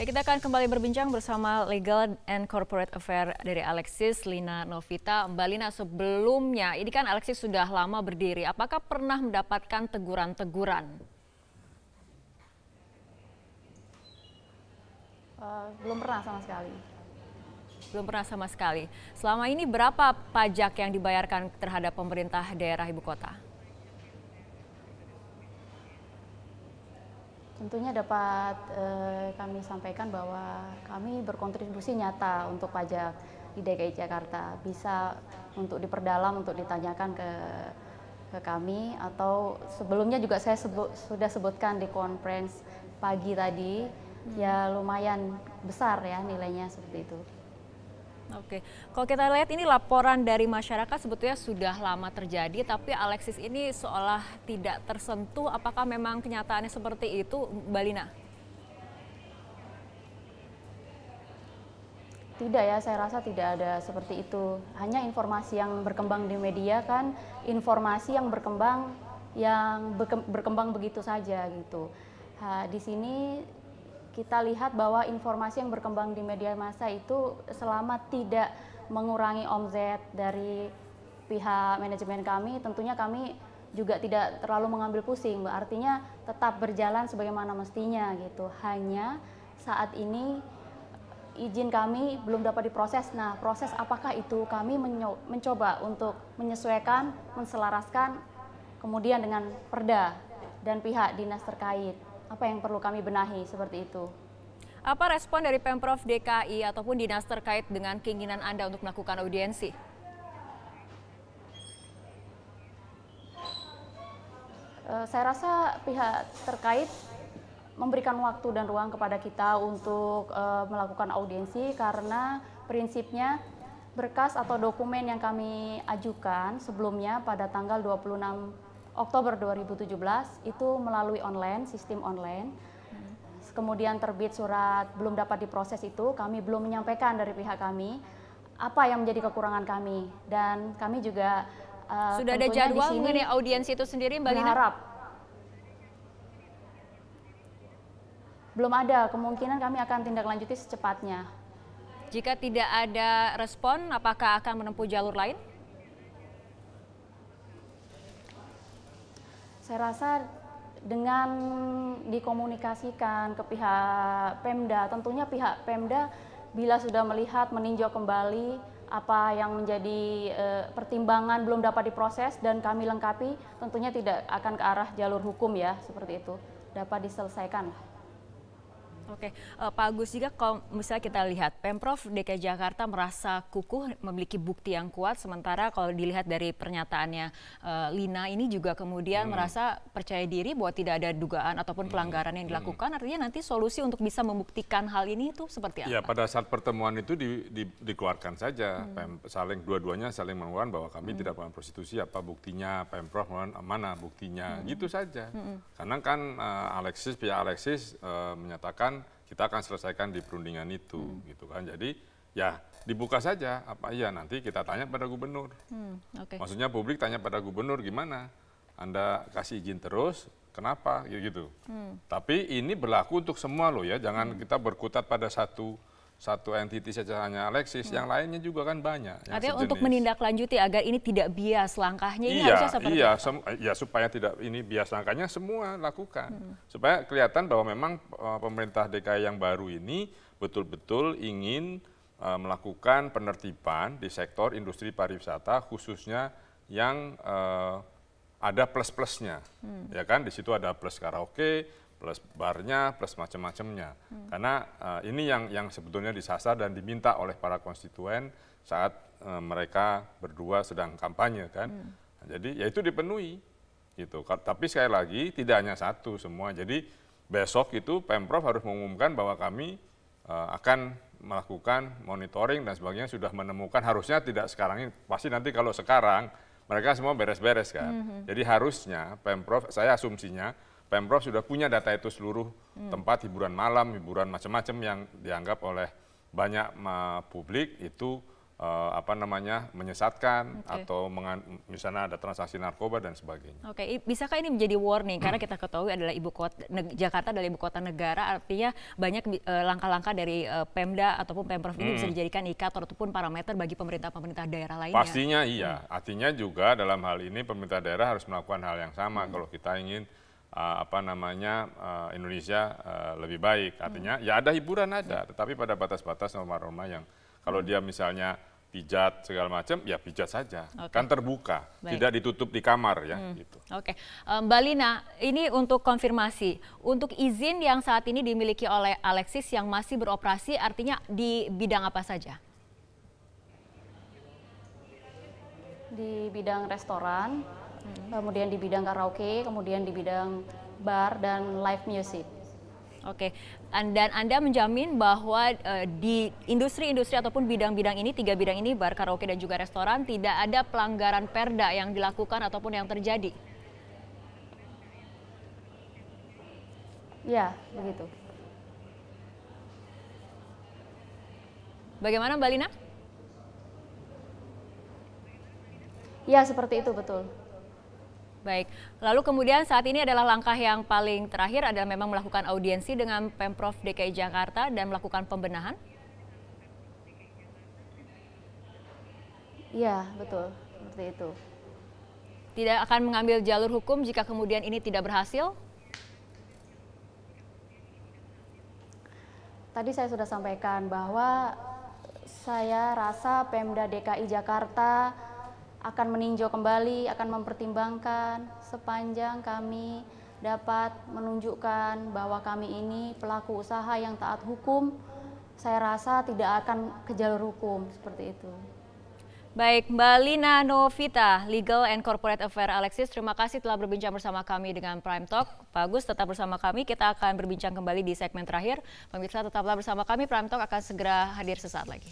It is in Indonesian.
Ya, kita akan kembali berbincang bersama Legal and Corporate Affair dari Alexis Lina Novita. Mbak Lina, sebelumnya ini kan Alexis sudah lama berdiri. Apakah pernah mendapatkan teguran-teguran? Uh, belum pernah sama sekali. Belum pernah sama sekali. Selama ini berapa pajak yang dibayarkan terhadap pemerintah daerah ibu kota? Tentunya dapat eh, kami sampaikan bahwa kami berkontribusi nyata untuk pajak di DKI Jakarta. Bisa untuk diperdalam, untuk ditanyakan ke ke kami atau sebelumnya juga saya sebu sudah sebutkan di conference pagi tadi hmm. ya lumayan besar ya nilainya seperti itu. Oke, kalau kita lihat ini laporan dari masyarakat sebetulnya sudah lama terjadi, tapi Alexis ini seolah tidak tersentuh. Apakah memang kenyataannya seperti itu, Balina? Tidak ya, saya rasa tidak ada seperti itu. Hanya informasi yang berkembang di media kan, informasi yang berkembang yang berkembang begitu saja gitu. di sini kita lihat bahwa informasi yang berkembang di media massa itu selama tidak mengurangi omzet dari pihak manajemen kami, tentunya kami juga tidak terlalu mengambil pusing, Mbak. Artinya tetap berjalan sebagaimana mestinya gitu. Hanya saat ini izin kami belum dapat diproses. Nah, proses apakah itu kami mencoba untuk menyesuaikan, menselaraskan kemudian dengan perda dan pihak dinas terkait apa yang perlu kami benahi seperti itu. Apa respon dari Pemprov DKI ataupun dinas terkait dengan keinginan Anda untuk melakukan audiensi? Eh, saya rasa pihak terkait memberikan waktu dan ruang kepada kita untuk eh, melakukan audiensi karena prinsipnya berkas atau dokumen yang kami ajukan sebelumnya pada tanggal 26 Oktober 2017 itu melalui online, sistem online. Kemudian terbit surat belum dapat diproses itu, kami belum menyampaikan dari pihak kami apa yang menjadi kekurangan kami dan kami juga uh, sudah ada jadwal mengenai audiens itu sendiri Mbak Lina? belum ada, kemungkinan kami akan tindak lanjuti secepatnya. Jika tidak ada respon, apakah akan menempuh jalur lain? Saya rasa dengan dikomunikasikan ke pihak Pemda, tentunya pihak Pemda bila sudah melihat meninjau kembali apa yang menjadi e, pertimbangan belum dapat diproses dan kami lengkapi, tentunya tidak akan ke arah jalur hukum ya, seperti itu. Dapat diselesaikan. Oke, uh, Pak Agus juga kalau misalnya kita lihat Pemprov DKI Jakarta merasa kukuh memiliki bukti yang kuat sementara kalau dilihat dari pernyataannya uh, Lina ini juga kemudian hmm. merasa percaya diri bahwa tidak ada dugaan ataupun hmm. pelanggaran yang hmm. dilakukan artinya nanti solusi untuk bisa membuktikan hal ini itu seperti ya, apa? Ya, pada saat pertemuan itu di, di, dikeluarkan saja hmm. Pem, saling dua-duanya saling mengeluarkan bahwa kami hmm. tidak melakukan prostitusi apa buktinya Pemprov mana buktinya hmm. gitu saja. Hmm. Karena kan uh, Alexis pihak Alexis uh, menyatakan kita akan selesaikan di perundingan itu hmm. gitu kan. Jadi ya dibuka saja apa ya nanti kita tanya pada gubernur. Hmm, okay. Maksudnya publik tanya pada gubernur gimana? Anda kasih izin terus, kenapa gitu. Hmm. Tapi ini berlaku untuk semua loh ya, jangan hmm. kita berkutat pada satu satu entiti saja hanya Alexis, hmm. yang lainnya juga kan banyak. Artinya untuk menindaklanjuti agar ini tidak bias langkahnya ini iya, harusnya seperti iya, apa? Iya, supaya tidak ini bias langkahnya semua lakukan. Hmm. Supaya kelihatan bahwa memang uh, pemerintah DKI yang baru ini betul-betul ingin uh, melakukan penertiban di sektor industri pariwisata khususnya yang uh, ada plus-plusnya. Hmm. Ya kan, di situ ada plus karaoke, plus barnya, plus macam-macamnya. Hmm. Karena uh, ini yang yang sebetulnya disasar dan diminta oleh para konstituen saat uh, mereka berdua sedang kampanye kan. Hmm. Nah, jadi ya itu dipenuhi gitu. Tapi sekali lagi tidak hanya satu semua. Jadi besok itu Pemprov harus mengumumkan bahwa kami uh, akan melakukan monitoring dan sebagainya sudah menemukan harusnya tidak sekarang ini pasti nanti kalau sekarang mereka semua beres-beres kan. Mm -hmm. Jadi harusnya Pemprov saya asumsinya Pemprov sudah punya data itu seluruh hmm. tempat hiburan malam, hiburan macam-macam yang dianggap oleh banyak publik itu uh, apa namanya menyesatkan okay. atau misalnya ada transaksi narkoba dan sebagainya. Oke, okay. bisakah ini menjadi warning karena kita ketahui adalah ibu kota Jakarta adalah ibu kota negara artinya banyak eh, langkah-langkah uh, dari uh, Pemda ataupun Pemprov ini bisa hmm. dijadikan indikator ataupun parameter bagi pemerintah-pemerintah daerah lainnya. Pastinya iya. Hmm. Artinya juga dalam hal ini pemerintah daerah harus melakukan hal yang sama hmm. kalau kita ingin uh, apa namanya uh, Indonesia uh, lebih baik. Hmm. Artinya hmm. ya ada hiburan ada, ya. tetapi pada batas-batas norma-norma yang kalau hmm. dia misalnya pijat segala macam ya pijat saja okay. kan terbuka Baik. tidak ditutup di kamar ya hmm. gitu. Oke, okay. Mbak Lina, ini untuk konfirmasi untuk izin yang saat ini dimiliki oleh Alexis yang masih beroperasi artinya di bidang apa saja? Di bidang restoran, Mm-hmm. kemudian di bidang karaoke, kemudian di bidang bar dan live music. Oke, dan Anda menjamin bahwa uh, di industri-industri ataupun bidang-bidang ini, tiga bidang ini, bar, karaoke, dan juga restoran, tidak ada pelanggaran perda yang dilakukan ataupun yang terjadi? Ya, begitu. Bagaimana Mbak Lina? Ya, seperti itu betul. Baik, lalu kemudian saat ini adalah langkah yang paling terakhir adalah memang melakukan audiensi dengan Pemprov DKI Jakarta dan melakukan pembenahan? Iya, betul. Seperti itu. Tidak akan mengambil jalur hukum jika kemudian ini tidak berhasil? Tadi saya sudah sampaikan bahwa saya rasa Pemda DKI Jakarta akan meninjau kembali, akan mempertimbangkan sepanjang kami dapat menunjukkan bahwa kami ini pelaku usaha yang taat hukum, saya rasa tidak akan ke jalur hukum seperti itu. Baik, Mbak Lina Novita, Legal and Corporate Affairs Alexis, terima kasih telah berbincang bersama kami dengan Prime Talk. Bagus, tetap bersama kami. Kita akan berbincang kembali di segmen terakhir. Pemirsa, tetaplah bersama kami. Prime Talk akan segera hadir sesaat lagi.